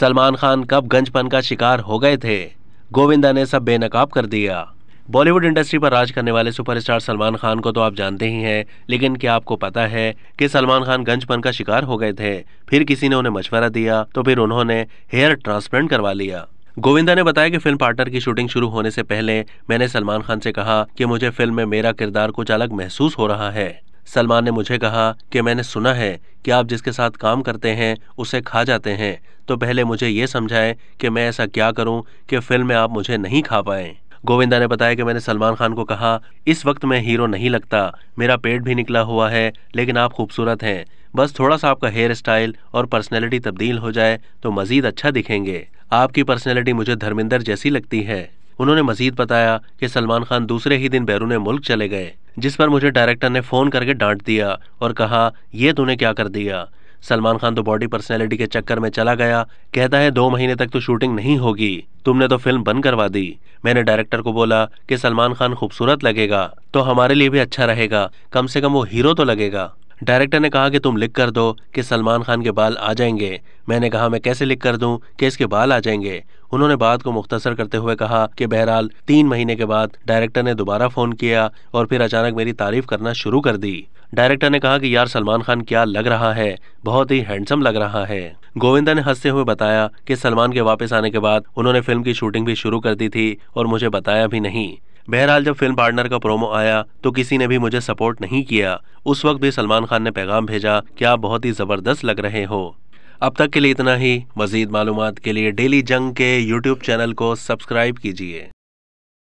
सलमान खान कब गंजपन का शिकार हो गए थे गोविंदा ने सब बेनकाब कर दिया बॉलीवुड इंडस्ट्री पर राज करने वाले सुपरस्टार सलमान खान को तो आप जानते ही हैं लेकिन क्या आपको पता है कि सलमान खान गंजपन का शिकार हो गए थे फिर किसी ने उन्हें मशवरा दिया तो फिर उन्होंने हेयर ट्रांसप्लांट करवा लिया गोविंदा ने बताया कि फिल्म पार्टनर की शूटिंग शुरू होने से पहले मैंने सलमान खान से कहा कि मुझे फिल्म में मेरा किरदार कुछ अलग महसूस हो रहा है सलमान ने मुझे कहा कि मैंने सुना है कि आप जिसके साथ काम करते हैं उसे खा जाते हैं तो पहले मुझे ये समझाएं कि मैं ऐसा क्या करूं कि फिल्म में आप मुझे नहीं खा पाएं गोविंदा ने बताया कि मैंने सलमान खान को कहा इस वक्त मैं हीरो नहीं लगता मेरा पेट भी निकला हुआ है लेकिन आप खूबसूरत हैं बस थोड़ा सा आपका हेयर स्टाइल और पर्सनैलिटी तब्दील हो जाए तो मज़ीद अच्छा दिखेंगे आपकी पर्सनैलिटी मुझे धर्मिंदर जैसी लगती है उन्होंने मजीद बताया कि सलमान खान दूसरे ही दिन बैरून मुल्क चले गए जिस पर मुझे डायरेक्टर ने फ़ोन करके डांट दिया और कहा यह तूने क्या कर दिया सलमान खान तो बॉडी पर्सनैलिटी के चक्कर में चला गया कहता है दो महीने तक तो शूटिंग नहीं होगी तुमने तो फिल्म बंद करवा दी मैंने डायरेक्टर को बोला कि सलमान खान खूबसूरत लगेगा तो हमारे लिए भी अच्छा रहेगा कम से कम वो हीरो तो लगेगा डायरेक्टर ने कहा कि तुम लिख कर दो कि सलमान खान के बाल आ जाएंगे मैंने कहा मैं कैसे लिख कर दूं कि इसके बाल आ जाएंगे उन्होंने बात को मुख्तसर करते हुए कहा कि बहरहाल तीन महीने के बाद डायरेक्टर ने दोबारा फ़ोन किया और फिर अचानक मेरी तारीफ करना शुरू कर दी डायरेक्टर ने कहा कि यार सलमान खान क्या लग रहा है बहुत ही हैंडसम लग रहा है गोविंदा ने हंसते हुए बताया कि सलमान के वापस आने के बाद उन्होंने फिल्म की शूटिंग भी शुरू कर दी थी और मुझे बताया भी नहीं बहरहाल जब फिल्म पार्टनर का प्रोमो आया तो किसी ने भी मुझे सपोर्ट नहीं किया उस वक्त भी सलमान खान ने पैगाम भेजा कि आप बहुत ही ज़बरदस्त लग रहे हो अब तक के लिए इतना ही मज़ीद मालूम के लिए डेली जंग के यूट्यूब चैनल को सब्सक्राइब कीजिए